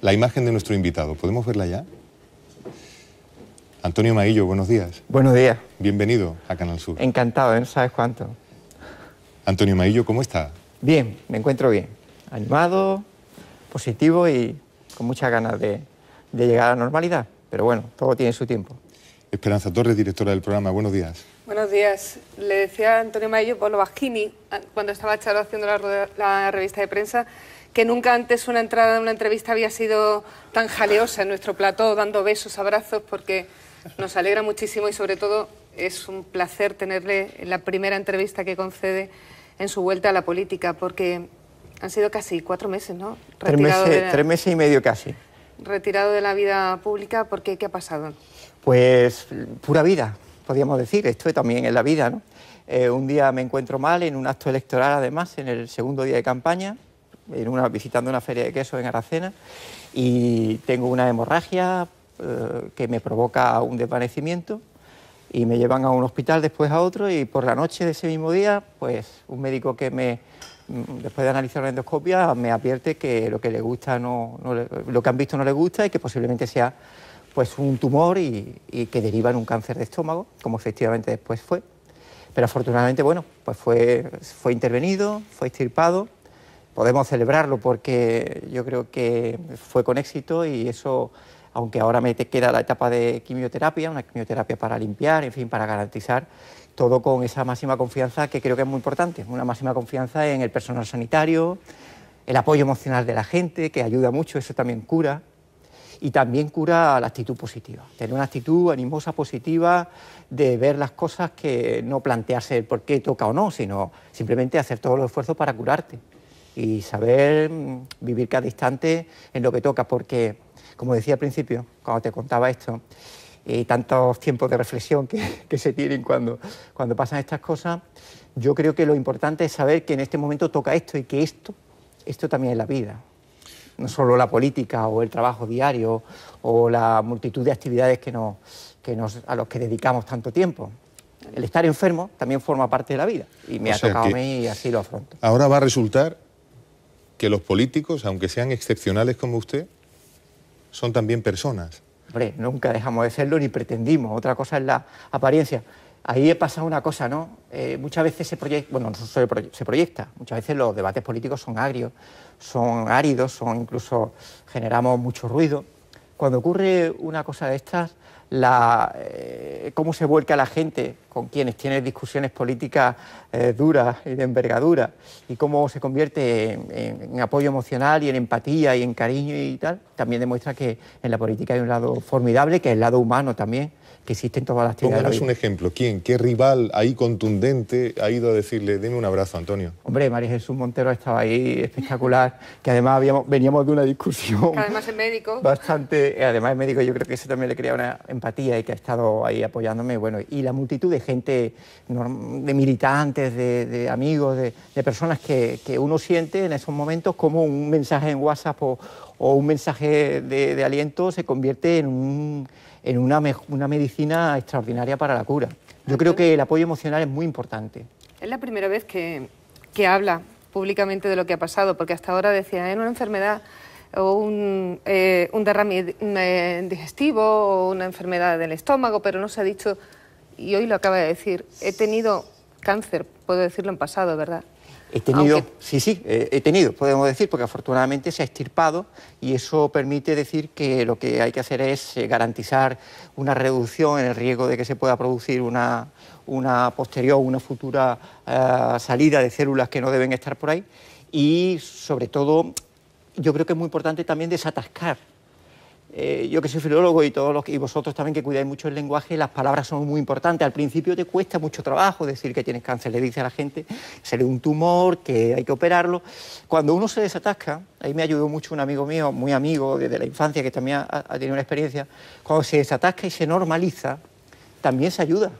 la imagen de nuestro invitado. ¿Podemos verla ya? Antonio Maillo, buenos días. Buenos días. Bienvenido a Canal Sur. Encantado, no ¿eh? sabes cuánto. Antonio Maillo, ¿cómo está? Bien, me encuentro bien. Animado, positivo y con muchas ganas de, llegar a la normalidad. Pero bueno, todo tiene su tiempo. Esperanza Torres, directora del programa, buenos días. Buenos días. Le decía a Antonio Maillo Polo Bajini, cuando estaba haciendo la revista de prensa, que nunca antes una entrada de una entrevista había sido tan jaleosa en nuestro plató, dando besos, abrazos, porque nos alegra muchísimo y sobre todo es un placer tenerle en la primera entrevista que concede en su vuelta a la política, porque han sido casi cuatro meses, ¿no? Tres meses, meses, y medio casi. Retirado de la vida pública, ¿por qué? ¿Qué ha pasado? Pues pura vida, podríamos decir. Esto también es la vida, ¿no? Eh, un día me encuentro mal en un acto electoral, además, en el segundo día de campaña visitando una feria de queso en Aracena y tengo una hemorragia eh, que me provoca un desvanecimiento y me llevan a un hospital, después a otro y por la noche de ese mismo día, pues un médico que me, mm, después de analizar la endoscopia, me advierte que lo que le gusta no, lo que han visto no le gusta y que posiblemente sea pues un tumor y, que deriva en un cáncer de estómago, como efectivamente después fue. Pero afortunadamente, bueno, pues fue, fue intervenido, fue extirpado podemos celebrarlo porque yo creo que fue con éxito y eso, aunque ahora me queda la etapa de quimioterapia, una quimioterapia para limpiar, en fin, para garantizar todo con esa máxima confianza que creo que es muy importante, una máxima confianza en el personal sanitario, el apoyo emocional de la gente, que ayuda mucho, eso también cura, y también cura la actitud positiva, tener una actitud animosa, positiva, de ver las cosas que no plantearse el por qué toca o no, sino simplemente hacer todos los esfuerzos para curarte y saber mm, vivir cada instante en lo que toca, porque, como decía al principio, cuando te contaba esto, y tantos tiempos de reflexión que, se tienen cuando, cuando pasan estas cosas, yo creo que lo importante es saber que en este momento toca esto y que esto, esto también es la vida. No solo la política o el trabajo diario o la multitud de actividades que nos, nos, a los que dedicamos tanto tiempo el estar enfermo también forma parte de la vida. Y me ha tocado a mí y así lo afronto. Ahora va a resultar que los políticos, aunque sean excepcionales como usted, son también personas. Hombre, nunca dejamos de serlo ni pretendimos. Otra cosa es la apariencia. Ahí he pasado una cosa, ¿no? Eh, muchas veces se proyecta, bueno, no se, proyecta, muchas veces los debates políticos son agrios, son áridos, son incluso generamos mucho ruido. Cuando ocurre una cosa de estas, la, eh, cómo se vuelca la gente con quienes tiene discusiones políticas eh, duras y de envergadura, y cómo se convierte en, en, apoyo emocional y en empatía y en cariño y tal, también demuestra que en la política hay un lado formidable, que es el lado humano también, que existen todas las tiendas. un ejemplo. ¿Quién? ¿Qué rival ahí contundente ha ido a decirle, deme un abrazo, Antonio? Hombre, María Jesús Montero estaba ahí espectacular, que además veníamos de una discusión. además es médico. Bastante. Eh, además es médico, yo creo que eso también le crea una empatía y que ha estado ahí apoyándome. Bueno, y la multitud de gente, de militantes, de, amigos, de, personas que, uno siente en esos momentos como un mensaje en WhatsApp o, un mensaje de aliento se convierte en un en una, una medicina extraordinaria para la cura. Yo creo que el apoyo emocional es muy importante. Es la primera vez que, habla públicamente de lo que ha pasado, porque hasta ahora decía, en eh, una enfermedad o un, eh, un, derrame digestivo o una enfermedad del estómago, pero no se ha dicho, y hoy lo acaba de decir, he tenido cáncer, puedo decirlo en pasado, ¿verdad? He tenido, sí, sí, he tenido, podemos decir, porque afortunadamente se ha extirpado y eso permite decir que lo que hay que hacer es eh, garantizar una reducción en el riesgo de que se pueda producir una, una posterior, una futura eh, salida de células que no deben estar por ahí y sobre todo yo creo que es muy importante también desatascar eh, yo que soy filólogo y todos los y vosotros también que cuidáis mucho el lenguaje, las palabras son muy importantes. Al principio te cuesta mucho trabajo decir que tienes cáncer, le dice a la gente, se un tumor, que hay que operarlo. Cuando uno se desatasca, ahí me ayudó mucho un amigo mío, muy amigo desde la infancia, que también ha, tenido una experiencia, cuando se desatasca y se normaliza, también se ayuda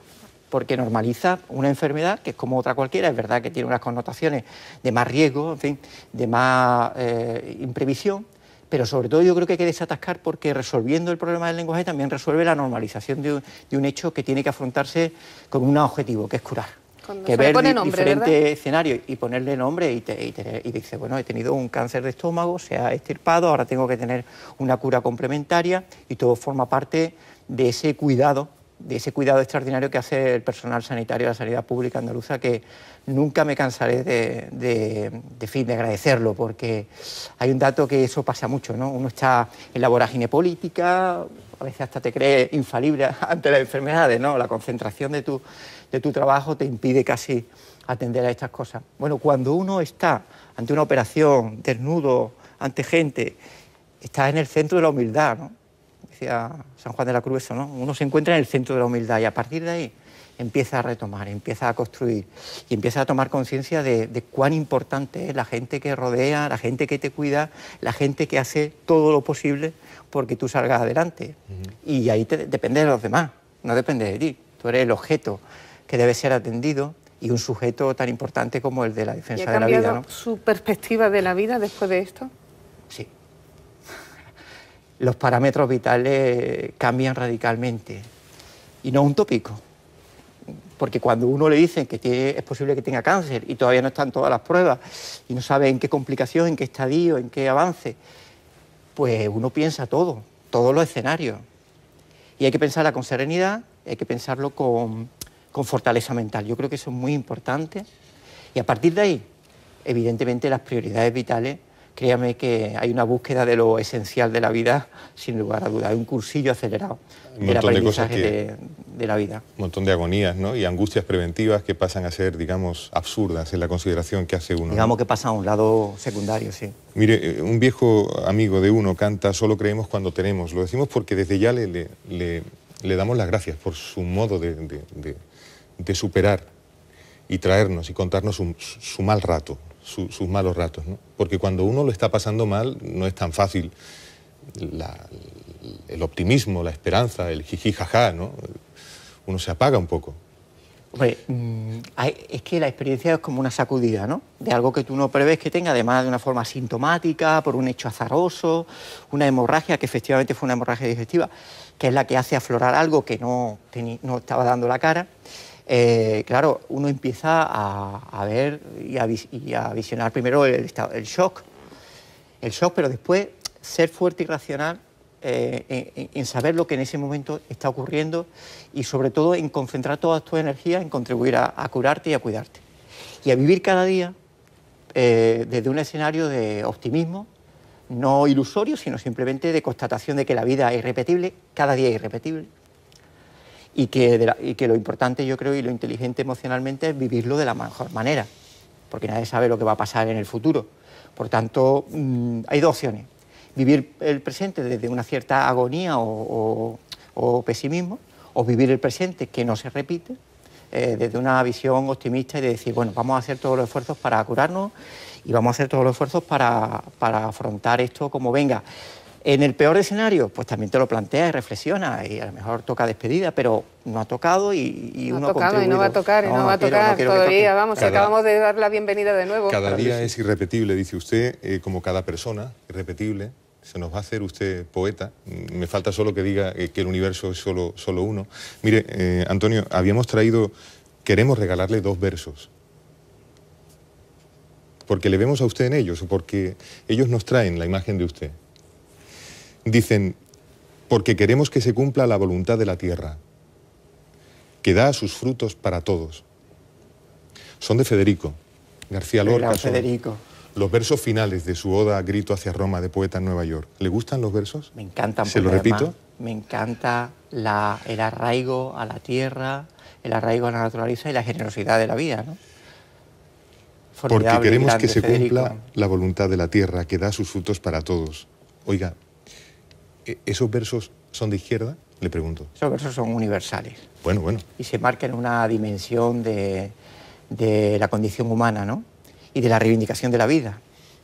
porque normaliza una enfermedad que es como otra cualquiera, es verdad que tiene unas connotaciones de más riesgo, de más eh, imprevisión, pero sobre todo yo creo que hay que desatascar porque resolviendo el problema del lenguaje también resuelve la normalización de un, hecho que tiene que afrontarse con un objetivo, que es curar. que ver diferentes escenarios y ponerle nombre y, te, bueno, he tenido un cáncer de estómago, se ha extirpado, ahora tengo que tener una cura complementaria y todo forma parte de ese cuidado de ese cuidado extraordinario que hace el personal sanitario de la sanidad pública andaluza, que nunca me cansaré de, fin, de agradecerlo, porque hay un dato que eso pasa mucho, ¿no? Uno está en la vorágine política, a veces hasta te crees infalible ante las enfermedades, ¿no? La concentración de tu, de tu trabajo te impide casi atender a estas cosas. Bueno, cuando uno está ante una operación, desnudo, ante gente, está en el centro de la humildad, ¿no? San Juan de la Cruz, ¿no? Uno se encuentra en el centro de la humildad y a partir de ahí empieza a retomar, empieza a construir y empieza a tomar conciencia de, cuán importante es la gente que rodea, la gente que te cuida, la gente que hace todo lo posible porque tú salgas adelante. Y ahí depende de los demás, no depende de ti. Tú eres el objeto que debe ser atendido y un sujeto tan importante como el de la defensa de la vida. ¿no? su perspectiva de la vida después de esto? Sí, los parámetros vitales cambian radicalmente. Y no un tópico. Porque cuando uno le dicen que es posible que tenga cáncer y todavía no están todas las pruebas y no sabe en qué complicación, en qué estadio, en qué avance, pues uno piensa todo, todos los escenarios. Y hay que pensarla con serenidad, hay que pensarlo con, con fortaleza mental. Yo creo que eso es muy importante. Y a partir de ahí, evidentemente, las prioridades vitales créame que hay una búsqueda de lo esencial de la vida, sin lugar a dudas. Hay un cursillo acelerado aprendizaje de, de, de, la vida. Un montón de agonías ¿no? y angustias preventivas que pasan a ser, digamos, absurdas en la consideración que hace uno. Digamos que pasa a un lado secundario, sí. Mire, eh, un viejo amigo de uno canta, solo creemos cuando tenemos. Lo decimos porque desde ya le, le, le, damos las gracias por su modo de, de, de superar y traernos y contarnos su mal rato, sus malos ratos, ¿no? porque cuando uno lo está pasando mal no es tan fácil el optimismo, la esperanza, el jiji jaja, ¿no? uno se apaga un poco. Hombre, mm, es que la experiencia es como una sacudida, ¿no? De algo que tú no prevés que tenga, además de una forma sintomática, por un hecho azaroso, una hemorragia, que efectivamente fue una hemorragia digestiva, que es la que hace aflorar algo que no, no estaba dando la cara. Eh, claro, uno empieza a, ver y a, visionar primero el, shock, el shock, pero después ser fuerte y racional eh, en, saber lo que en ese momento está ocurriendo y sobre todo en concentrar toda tu energía en contribuir a, curarte y a cuidarte. Y a vivir cada día eh, desde un escenario de optimismo, no ilusorio, sino simplemente de constatación de que la vida es irrepetible, cada día es irrepetible y que, que lo importante yo creo y lo inteligente emocionalmente es vivirlo de la mejor manera, porque nadie sabe lo que va a pasar en el futuro. Por tanto, mm, hay dos opciones. Vivir el presente desde una cierta agonía o, pesimismo, o vivir el presente que no se repite, eh, desde una visión optimista y decir, bueno, vamos a hacer todos los esfuerzos para curarnos y vamos a hacer todos los esfuerzos para, para afrontar esto como venga. En el peor escenario, pues también te lo planteas y reflexiona y a lo mejor toca despedida, pero no ha tocado y, y no ha tocado y no va a tocar y no, va a tocar todavía. Vamos, acabamos de dar la bienvenida de nuevo. Cada día es irrepetible, dice usted, eh, como cada persona, irrepetible. Se nos va a hacer usted poeta. Me falta solo que diga eh, que el universo es solo, solo uno. Mire, eh, Antonio, habíamos traído, queremos regalarle dos versos porque le vemos a usted en ellos o porque ellos nos traen la imagen de usted. Dicen, porque queremos que se cumpla la voluntad de la tierra, que da sus frutos para todos. Son de Federico García Lorca. Los versos finales de su oda Grito hacia Roma de poeta en Nueva York. ¿Le gustan los versos? Me encantan. ¿Se lo repito? me encanta el arraigo a la tierra, el arraigo a la naturaleza y la generosidad de la vida. ¿no? Porque queremos que se cumpla la voluntad de la tierra, que da sus frutos para todos. Oiga, eh, ¿Esos versos son de izquierda? Le pregunto. Esos versos son universales. Bueno, bueno. Y se marcan una dimensión de, la condición humana, ¿no? Y de la reivindicación de la vida.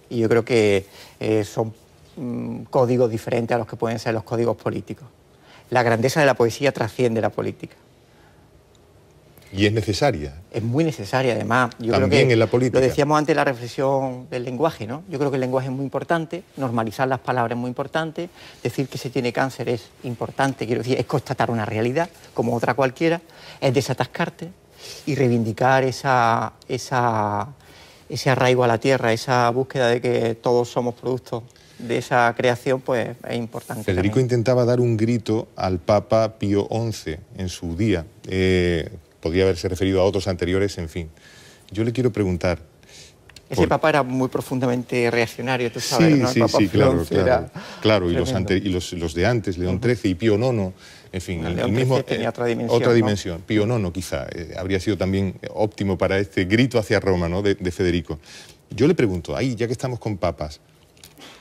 Y yo creo que eh, son mm, códigos diferentes a los que pueden ser los códigos políticos. La grandeza de la poesía trasciende la política. Y es necesaria. Es muy necesaria, además. Yo También en la política. Lo decíamos antes, la reflexión del lenguaje, ¿no? Yo creo que el lenguaje es muy importante, normalizar las palabras es muy importante, decir que se tiene cáncer es importante, quiero decir, es constatar una realidad, como otra cualquiera, es desatascarte y reivindicar esa, esa, ese arraigo a la tierra, esa búsqueda de que todos somos productos de esa creación, pues es importante. Federico intentaba dar un grito al Papa Pío XI en su día. Eh, podría haberse referido a otros anteriores, en fin. Yo le quiero preguntar, ese papa papá era muy profundamente reaccionario, tú sabes, sí, ¿no? sí, sí, claro, claro, Y, los, los, de antes, León XIII y Pío IX, en fin, el, mismo... Eh, tenía otra dimensión. Otra dimensión. Pío IX quizá eh, habría sido también óptimo para este grito hacia Roma ¿no? de, de, Federico. Yo le pregunto, ahí, ya que estamos con papas,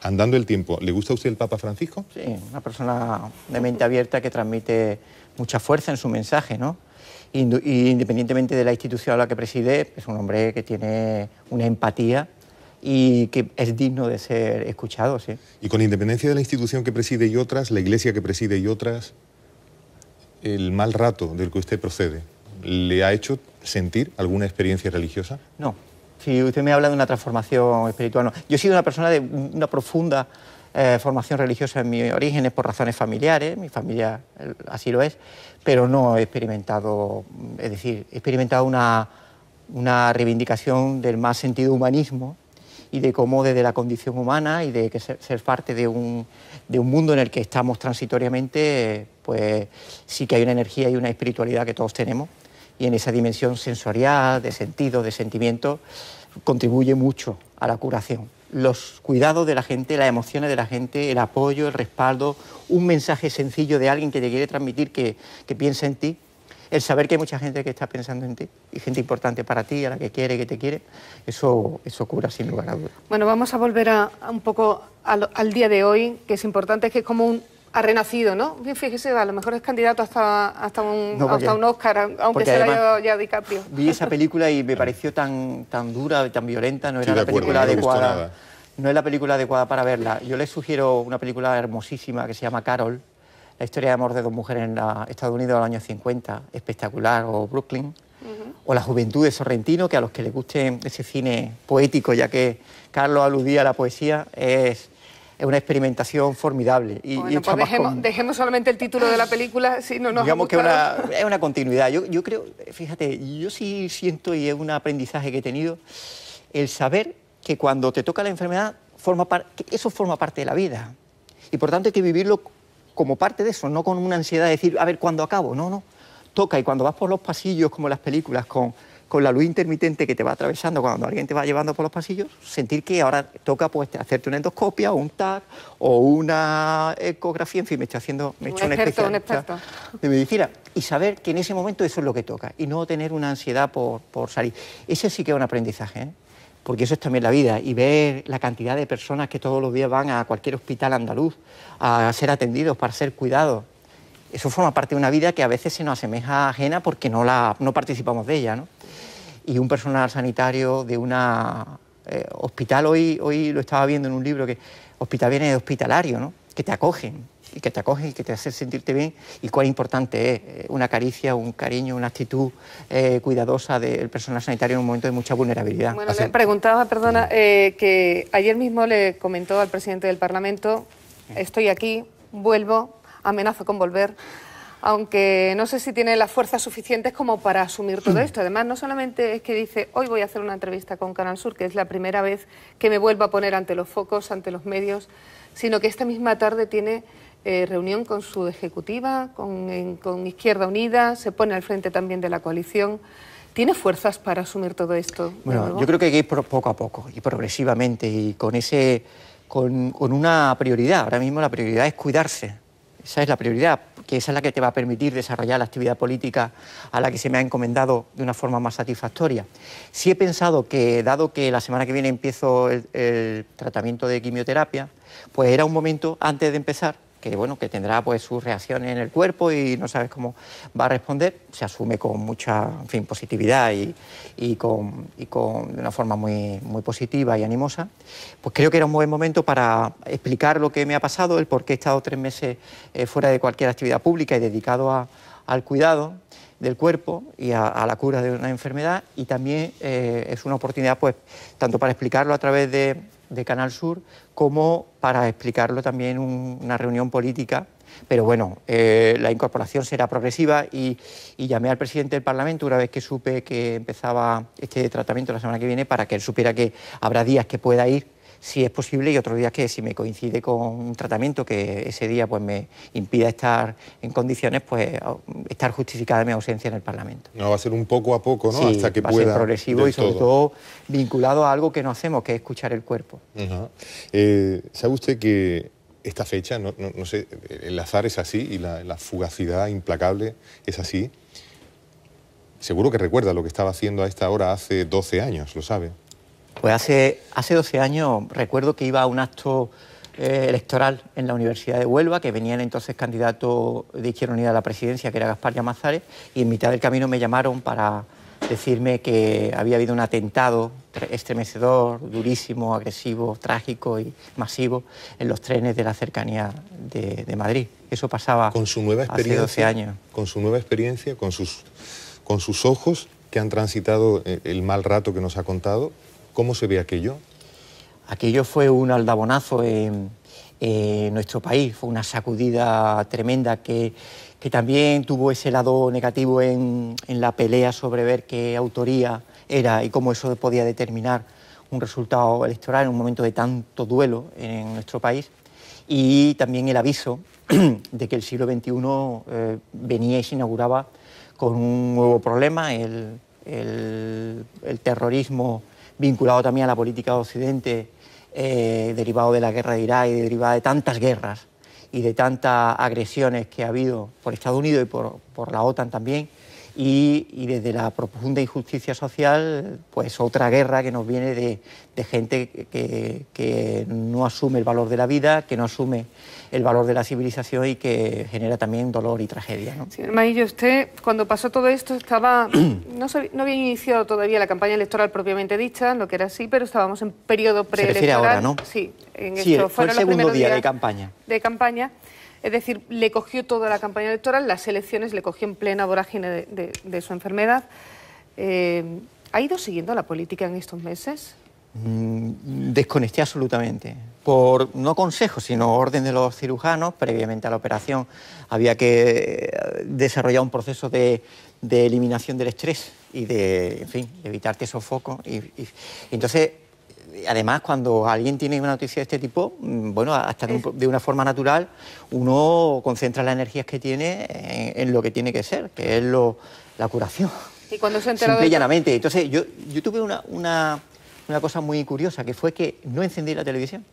andando el tiempo, ¿le gusta a usted el Papa Francisco? Sí, una persona de mente abierta que transmite mucha fuerza en su mensaje, ¿no? independientemente de la institución a la que preside, es un hombre que tiene una empatía y que es digno de ser escuchado. Y con independencia de la institución que preside y otras, la iglesia que preside y otras, el mal rato del que usted procede, ¿le ha hecho sentir alguna experiencia religiosa? No. Si usted me habla de una transformación espiritual, no. Yo he sido una persona de una profunda eh, formación religiosa en mis orígenes por razones familiares, mi familia así lo es, pero no he experimentado, es decir, he experimentado una, reivindicación del más sentido humanismo y de cómo desde la condición humana y de que ser, parte de un, mundo en el que estamos transitoriamente, pues sí que hay una energía y una espiritualidad que todos tenemos y en esa dimensión sensorial, de sentido, de sentimiento, contribuye mucho a la curación los cuidados de la gente, las emociones de la gente, el apoyo, el respaldo, un mensaje sencillo de alguien que te quiere transmitir que, que piensa en ti, el saber que hay mucha gente que está pensando en ti y gente importante para ti, a la que quiere, que te quiere, eso, eso cura sin lugar a dudas. Bueno, vamos a volver a, un poco al, al, día de hoy, que es importante, que es como un, ha renacido, ¿no? Bien, fíjese, a lo mejor es candidato hasta, un, Oscar, aunque se lo ya DiCaprio. Vi esa película y me pareció tan, tan dura, tan violenta, no era la película adecuada. No es la película adecuada para verla. Yo les sugiero una película hermosísima que se llama Carol, la historia de amor de dos mujeres en Estados Unidos en los años 50, espectacular, o Brooklyn, o La Juventud de Sorrentino, que a los que les guste ese cine poético, ya que Carlos aludía a la poesía, es es una experimentación formidable. Y, bueno, pues dejemos, solamente el título de la película, si no nos Digamos que es una continuidad. Yo, creo, fíjate, yo sí siento, y es un aprendizaje que he tenido, el saber que cuando te toca la enfermedad, forma eso forma parte de la vida. Y por tanto hay que vivirlo como parte de eso, no con una ansiedad de decir, a ver, ¿cuándo acabo? No, no. Toca y cuando vas por los pasillos, como las películas, con con la luz intermitente que te va atravesando cuando alguien te va llevando por los pasillos, sentir que ahora toca pues hacerte una endoscopia, o un TAC o una ecografía, en fin, me estoy haciendo un, experto, de medicina y saber que en ese momento eso es lo que toca y no tener una ansiedad por, salir. Ese sí que es un aprendizaje. ¿eh? porque eso es también la vida, y ver la cantidad de personas que todos los días van a cualquier hospital andaluz a ser atendidos, para ser cuidados, eso forma parte de una vida que a veces se nos asemeja ajena porque no, la, participamos de ella. ¿no? Y un personal sanitario de una eh, hospital, hoy, hoy lo estaba viendo en un libro, que hospital viene de hospitalario, ¿no? que te acogen, y que te acogen y que te hacen sentirte bien, y cuál importante es eh, una caricia, un cariño, una actitud eh, cuidadosa del personal sanitario en un momento de mucha vulnerabilidad. Bueno, le preguntaba, perdona, que ayer mismo le comentó al presidente del Parlamento, estoy aquí, vuelvo, amenaza con volver aunque no sé si tiene las fuerzas suficientes como para asumir todo esto. Además, no solamente es que dice, hoy voy a hacer una entrevista con Canal Sur, que es la primera vez que me vuelvo a poner ante los focos, ante los medios, sino que esta misma tarde tiene eh, reunión con su ejecutiva, con, Izquierda Unida, se pone al frente también de la coalición. ¿Tiene fuerzas para asumir todo esto? Bueno, yo creo que hay que ir poco a poco y progresivamente y con, ese, con una prioridad. Ahora mismo la prioridad es cuidarse esa es la prioridad, que esa es la que te va a permitir desarrollar la actividad política a la que se me ha encomendado de una forma más satisfactoria. Sí he pensado que, dado que la semana que viene empiezo el tratamiento de quimioterapia, pues era un momento, antes de empezar, que bueno, que tendrá pues sus reacciones en el cuerpo y no sabes cómo va a responder, se asume con mucha fin, positividad y, con, de una forma muy, positiva y animosa, pues creo que era un buen momento para explicar lo que me ha pasado, el por qué he estado tres meses eh, fuera de cualquier actividad pública y dedicado al cuidado del cuerpo y a, la cura de una enfermedad y también eh, es una oportunidad pues tanto para explicarlo a través de, Canal Sur como para explicarlo también en una reunión política pero bueno, eh, la incorporación será progresiva y, y, llamé al presidente del Parlamento una vez que supe que empezaba este tratamiento la semana que viene para que él supiera que habrá días que pueda ir si es posible, y otro día que si me coincide con un tratamiento que ese día pues me impida estar en condiciones, pues estar justificada mi ausencia en el Parlamento. No, va a ser un poco a poco, ¿no? Hasta que va pueda. A ser progresivo y sobre todo. vinculado a algo que no hacemos, que es escuchar el cuerpo. Eh, ¿Sabe usted que esta fecha, no, sé, el azar es así y la fugacidad implacable es así? Seguro que recuerda lo que estaba haciendo a esta hora hace 12 años, lo sabe. Pues hace, hace 12 años recuerdo que iba a un acto eh, electoral en la Universidad de Huelva, que venía el entonces candidato de Izquierda Unida a la presidencia, que era Gaspar Llamazares, y en mitad del camino me llamaron para decirme que había habido un atentado estremecedor, durísimo, agresivo, trágico y masivo en los trenes de la cercanía de, Madrid. Eso pasaba con su nueva experiencia, hace 12 años. Con su nueva experiencia, con sus, con sus ojos que han transitado eh, el mal rato que nos ha contado, ¿Cómo se ve aquello? Aquello fue un aldabonazo en, nuestro país, fue una sacudida tremenda que, también tuvo ese lado negativo en, la pelea sobre ver qué autoría era y cómo eso podía determinar un resultado electoral en un momento de tanto duelo en nuestro país y también el aviso de que el siglo XXI eh, venía y se inauguraba con un nuevo problema, el, el terrorismo vinculado también a la política de Occidente, eh, derivado de la guerra de Irak y derivado de tantas guerras y de tantas agresiones que ha habido por Estados Unidos y por, por la OTAN también, y, desde la profunda injusticia social, pues otra guerra que nos viene de, gente que, que, no asume el valor de la vida, que no asume el valor de la civilización y que genera también dolor y tragedia. ¿no? Señor Maillo, usted cuando pasó todo esto estaba, no, no había iniciado todavía la campaña electoral propiamente dicha, lo que era así, pero estábamos en periodo preelectoral. Se refiere ahora, ¿no? Sí, en fue el segundo día de campaña. De campaña. Es decir, le cogió toda la campaña electoral, las elecciones le cogió en plena vorágine de, su enfermedad. Eh, ¿Ha ido siguiendo la política en estos meses? Mm, desconecté absolutamente. Por no consejo, sino orden de los cirujanos, previamente a la operación había que eh, desarrollar un proceso de, de eliminación del estrés y de, en fin, evitar que sofoco Y, y, entonces además, cuando alguien tiene una noticia de este tipo, mm, bueno, hasta de, una forma natural, uno concentra las energías que tiene en, lo que tiene que ser, que es la curación. ¿Y cuando se enteró de llanamente. Entonces, yo, yo tuve una, una cosa muy curiosa, que fue que no encendí la televisión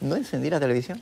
no encendí la televisión.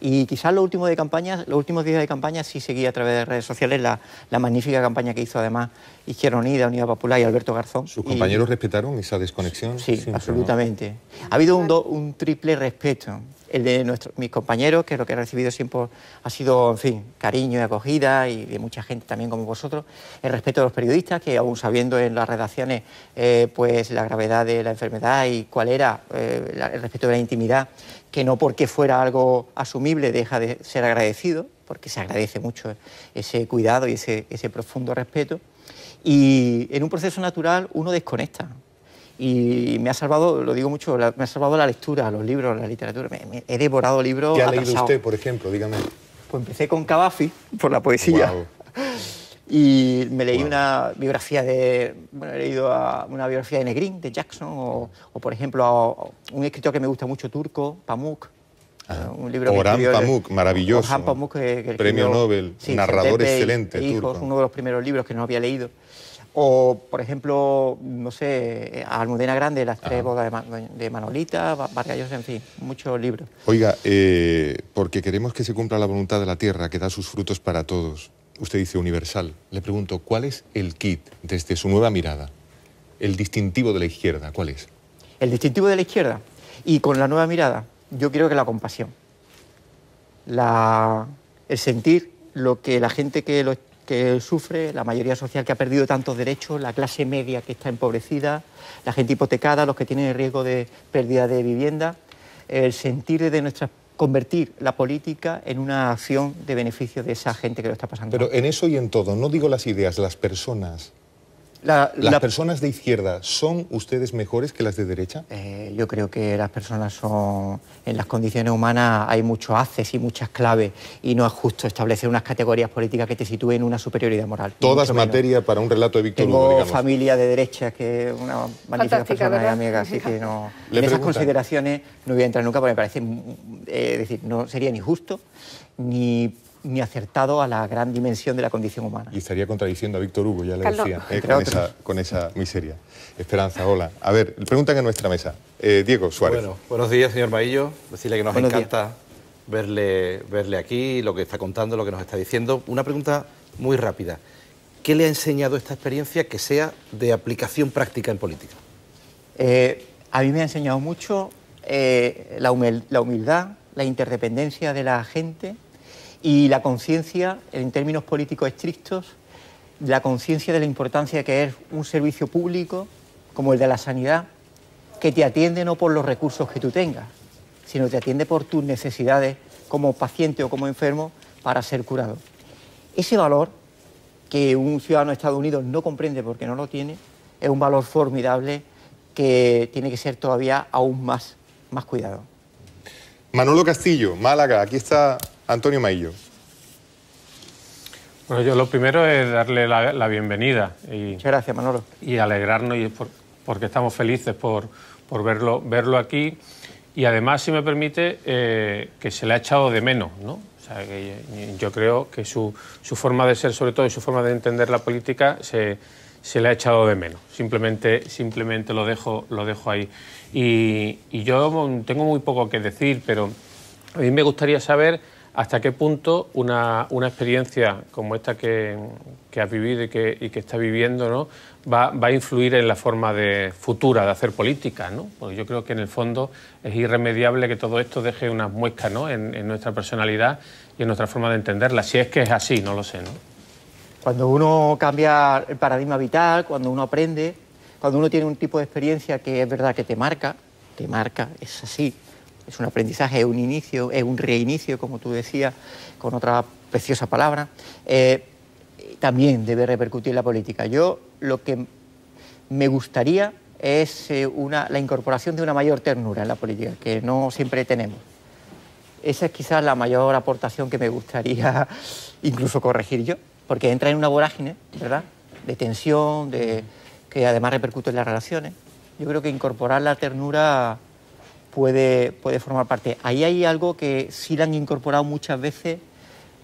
Y quizás lo último de campaña, los últimos días de campaña sí seguí a través de redes sociales la, magnífica campaña que hizo además Izquierda Unida, Unidad Popular y Alberto Garzón. ¿Sus compañeros respetaron esa desconexión? Sí, absolutamente. Ha habido un, triple respeto. El de nuestros mis compañeros, que lo que he recibido siempre ha sido, en fin, cariño y acogida, y de mucha gente también como vosotros. El respeto de los periodistas, que aún sabiendo en las redacciones eh, pues la gravedad de la enfermedad y cuál era eh, el respeto de la intimidad, que no porque fuera algo asumible deja de ser agradecido, porque se agradece mucho ese cuidado y ese, profundo respeto. Y en un proceso natural uno desconecta, y me ha salvado, lo digo mucho, me ha salvado la lectura, los libros, la literatura. he devorado libros. ¿Qué ha leído usted, por ejemplo? Dígame. Pues empecé con Cavafi, por la poesía. Y me leí una biografía de. Bueno, he leído a una biografía de Negrín, de Jackson, o, por ejemplo, a, un escritor que me gusta mucho turco, Pamuk. Ah. Un libro Orhan Pamuk, maravilloso. Orhan Pamuk, eh, Premio Nobel, narrador excelente. Hijos, uno de los primeros libros que no había leído. O, por ejemplo, no sé, eh, Almudena Grande, Las tres ah. bodas de, Manolita, Vargas en fin, muchos libros. Oiga, eh, porque queremos que se cumpla la voluntad de la tierra, que da sus frutos para todos usted dice universal, le pregunto, ¿cuál es el kit desde su nueva mirada? El distintivo de la izquierda, ¿cuál es? El distintivo de la izquierda y con la nueva mirada, yo creo que la compasión, el sentir lo que la gente que, sufre, la mayoría social que ha perdido tantos derechos, la clase media que está empobrecida, la gente hipotecada, los que tienen riesgo de pérdida de vivienda, el sentir de nuestras convertir la política en una acción de beneficio de esa gente que lo está pasando. Pero en eso y en todo, no digo las ideas, las personas. ¿Las personas de izquierda son ustedes mejores que las de derecha? Eh, yo creo que las personas son. En las condiciones humanas hay muchos haces y muchas claves, y no es justo establecer unas categorías políticas que te sitúen en una superioridad moral. Todas materia para un relato de Víctor Tengo Hugo. Digamos. familia de derecha que es una magnífica persona amiga, así que no. en esas consideraciones no voy a entrar nunca porque me parece. Eh, decir, no sería ni justo ni, acertado a la gran dimensión de la condición humana. Y estaría contradiciendo a Víctor Hugo, ya le decía, eh, con, esa, miseria. Esperanza, hola. A ver, preguntan en nuestra mesa. Eh, Diego Suárez. Bueno, buenos días, señor Maillo. Decirle que nos encanta verle, verle aquí, lo que está contando, lo que nos está diciendo. Una pregunta muy rápida. ¿Qué le ha enseñado esta experiencia que sea de aplicación práctica en política? Eh, a mí me ha enseñado mucho la, humildad, la interdependencia de la gente, y la conciencia, en términos políticos estrictos, la conciencia de la importancia que es un servicio público como el de la sanidad, que te atiende no por los recursos que tú tengas, sino te atiende por tus necesidades como paciente o como enfermo para ser curado. Ese valor que un ciudadano de Estados Unidos no comprende porque no lo tiene, es un valor formidable que tiene que ser todavía aún más, más cuidado. Manolo Castillo, Málaga, aquí está Antonio Maillo. Bueno, yo lo primero es darle la, bienvenida. Y, gracias, Manolo. Y alegrarnos y porque estamos felices por, por verlo, verlo aquí. Y además, si me permite, eh, que se le ha echado de menos, ¿no? yo creo que su, su, forma de ser, sobre todo, y su forma de entender la política se, le ha echado de menos. Simplemente, simplemente lo, dejo, lo dejo ahí. Y, y yo tengo muy poco que decir, pero a mí me gustaría saber hasta qué punto una, experiencia como esta que, que, has vivido y que, y estás viviendo Va, a influir en la forma de, futura de hacer política. ¿no? Porque yo creo que en el fondo es irremediable que todo esto deje una muesca en, en, nuestra personalidad y en nuestra forma de entenderla, si es que es así, no lo sé. ¿no? Cuando uno cambia el paradigma vital, cuando uno aprende, cuando uno tiene un tipo de experiencia que es verdad que te marca, te marca, es así, es un aprendizaje, es un inicio, es un reinicio, como tú decías, con otra preciosa palabra, eh, también debe repercutir la política. Yo lo que me gustaría es eh, una, la incorporación de una mayor ternura en la política, que no siempre tenemos. Esa es quizás la mayor aportación que me gustaría incluso corregir yo, porque entra en una vorágine, ¿verdad? De tensión, de, que además repercute en las relaciones. Yo creo que incorporar la ternura puede, formar parte. Ahí hay algo que sí la han incorporado muchas veces,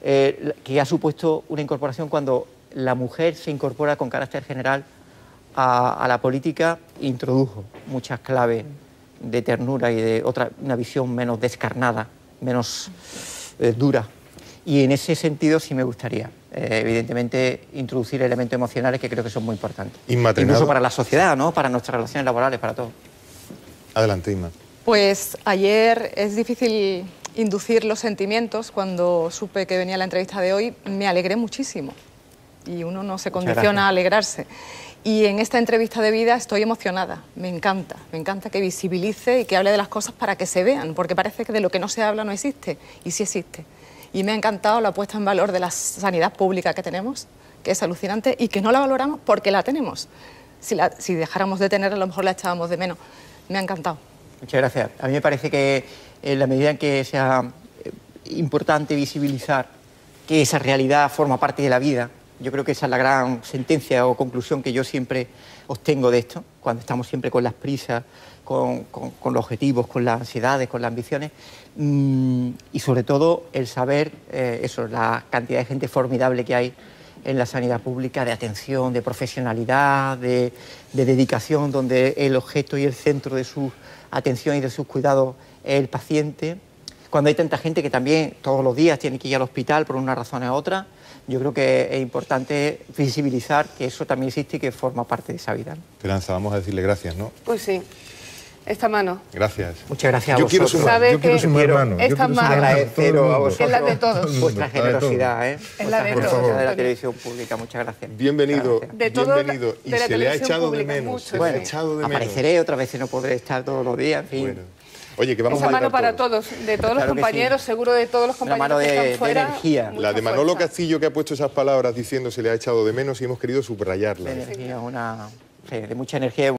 eh, que ha supuesto una incorporación cuando la mujer se incorpora con carácter general a, la política, introdujo muchas claves de ternura y de otra, una visión menos descarnada, menos eh, dura. Y en ese sentido sí me gustaría, eh, evidentemente, introducir elementos emocionales que creo que son muy importantes. Incluso para la sociedad, ¿no? Para nuestras relaciones laborales, para todo. Adelante, Inma. Pues ayer es difícil inducir los sentimientos. Cuando supe que venía la entrevista de hoy, me alegré muchísimo. Y uno no se condiciona a alegrarse. Y en esta entrevista de vida estoy emocionada, me encanta, me encanta que visibilice y que hable de las cosas para que se vean, porque parece que de lo que no se habla no existe, y sí existe. Y me ha encantado la puesta en valor de la sanidad pública que tenemos, que es alucinante y que no la valoramos porque la tenemos. Si, dejáramos de tener a lo mejor la echábamos de menos. Me ha encantado. Muchas gracias. A mí me parece que en eh, la medida en que sea eh, importante visibilizar que esa realidad forma parte de la vida, yo creo que esa es la gran sentencia o conclusión que yo siempre obtengo de esto, cuando estamos siempre con las prisas, con, los objetivos, con las ansiedades, con las ambiciones, mm, y sobre todo el saber eh, eso, la cantidad de gente formidable que hay en la sanidad pública de atención, de profesionalidad, de, dedicación, donde el objeto y el centro de su atención y de sus cuidados es el paciente. Cuando hay tanta gente que también todos los días tiene que ir al hospital por una razón u otra, yo creo que es importante visibilizar que eso también existe y que forma parte de esa vida. Esperanza, vamos a decirle gracias, ¿no? Pues sí esta mano. Gracias. Muchas gracias a yo vosotros. Quiero sumar, yo quiero sumar mano. Esta mano. a vosotros. Es la de todos. Vuestra generosidad, ¿eh? Es la de todos. Por favor. de la televisión pública. Muchas gracias. Bienvenido. De todos. bienvenido. y se le ha echado de menos. bueno, le apareceré otra vez y no podré estar todos los días, en fin. Oye, que vamos Esa a mano para todos, de todos los compañeros, seguro de todos los compañeros mano de, que están fuera. energía. La de Manolo Castillo que ha puesto esas palabras diciendo se le ha echado de menos y hemos querido subrayarla. De energía, una, de mucha energía.